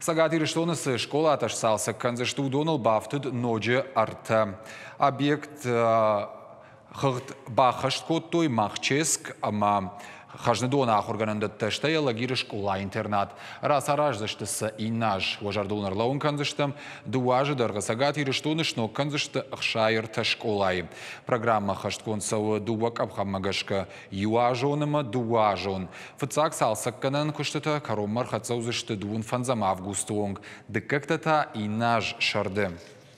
Сагат Ирштонысы школа аташсалсы концешту Донал бафтуд ноджы арты. Объект хыгт бахышт кодтой махческ, ама Хажнедона ахорганында тәшті елі гирішк ула интернат. Раз араждыштысы инаж. Вожардулнар лауын канзыштым, дуажы дырғы сагат иріштунышно канзышты ұқшайыр тәш кулай. Программа хашткон сауы юа абхаммагашка дуа дуажон. Фыцак салсыққанын күштіті кароммар хатсаузышты дуын фанзам августуонг. Дыққықтата инаж шарды.